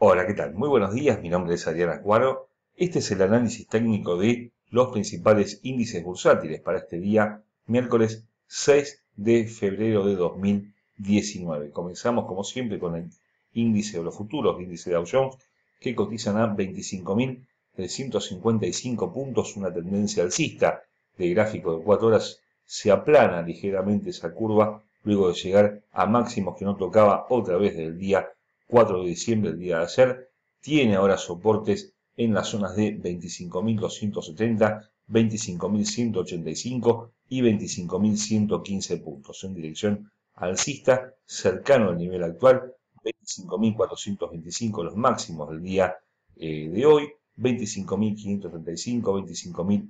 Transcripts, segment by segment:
Hola, ¿qué tal? Muy buenos días, mi nombre es Adriana Cuaro. Este es el análisis técnico de los principales índices bursátiles para este día, miércoles 6 de febrero de 2019. Comenzamos, como siempre, con el índice de los futuros, índice de Dow Jones, que cotizan a 25.355 puntos, una tendencia alcista de gráfico de 4 horas. Se aplana ligeramente esa curva luego de llegar a máximos que no tocaba otra vez del día 4 de diciembre, el día de ayer, tiene ahora soportes en las zonas de 25.270, 25.185 y 25.115 puntos, en dirección alcista, cercano al nivel actual, 25.425 los máximos del día eh, de hoy, 25.535,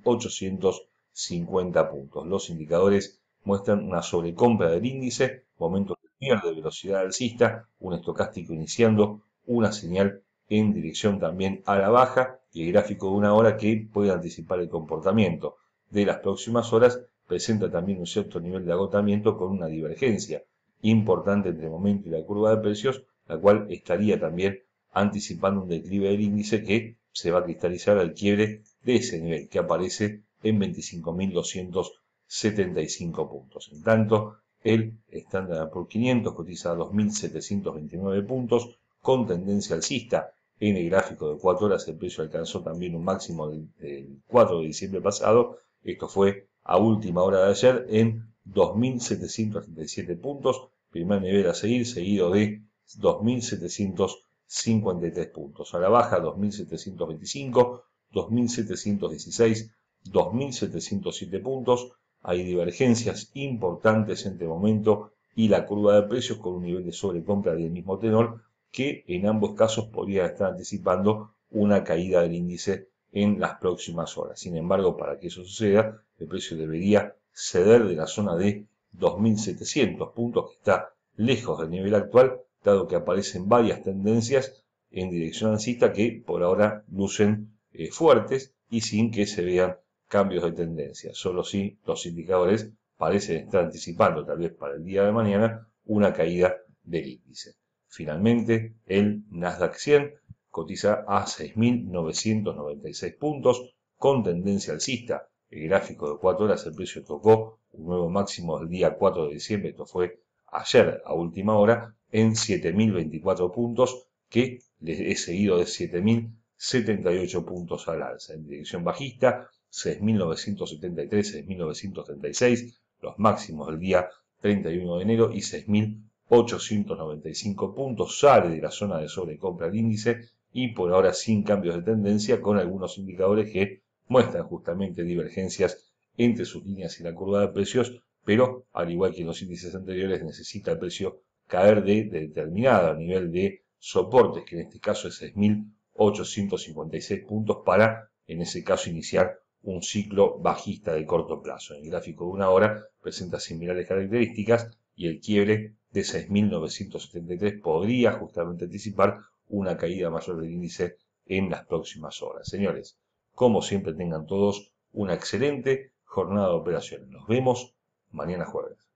25.850 puntos. Los indicadores muestran una sobrecompra del índice, momento de de velocidad alcista, un estocástico iniciando una señal en dirección también a la baja y el gráfico de una hora que puede anticipar el comportamiento de las próximas horas presenta también un cierto nivel de agotamiento con una divergencia importante entre el momento y la curva de precios, la cual estaría también anticipando un declive del índice que se va a cristalizar al quiebre de ese nivel que aparece en 25.275 puntos. En tanto, el estándar por 500 cotiza a 2.729 puntos con tendencia alcista. En el gráfico de 4 horas el precio alcanzó también un máximo del, 4 de diciembre pasado. Esto fue a última hora de ayer en 2.737 puntos. Primer nivel a seguir, seguido de 2.753 puntos. A la baja 2.725, 2.716, 2.707 puntos hay divergencias importantes entre momento y la curva de precios con un nivel de sobrecompra del mismo tenor que en ambos casos podría estar anticipando una caída del índice en las próximas horas. Sin embargo, para que eso suceda, el precio debería ceder de la zona de 2.700 puntos que está lejos del nivel actual, dado que aparecen varias tendencias en dirección alcista que por ahora lucen eh, fuertes y sin que se vean cambios de tendencia. Solo si los indicadores parecen estar anticipando, tal vez para el día de mañana, una caída del índice. Finalmente, el Nasdaq 100 cotiza a 6.996 puntos con tendencia alcista. El gráfico de 4 horas, el precio tocó un nuevo máximo el día 4 de diciembre, esto fue ayer a última hora, en 7.024 puntos, que he seguido de 7.078 puntos al alza. En dirección bajista, 6.973, 6.936, los máximos del día 31 de enero y 6.895 puntos. Sale de la zona de sobrecompra el índice y por ahora sin cambios de tendencia con algunos indicadores que muestran justamente divergencias entre sus líneas y la curva de precios, pero al igual que en los índices anteriores necesita el precio caer de, de determinado nivel de soportes, que en este caso es 6.856 puntos para, en ese caso, iniciar un ciclo bajista de corto plazo. En el gráfico de una hora presenta similares características y el quiebre de 6.973 podría justamente anticipar una caída mayor del índice en las próximas horas. Señores, como siempre tengan todos una excelente jornada de operaciones. Nos vemos mañana jueves.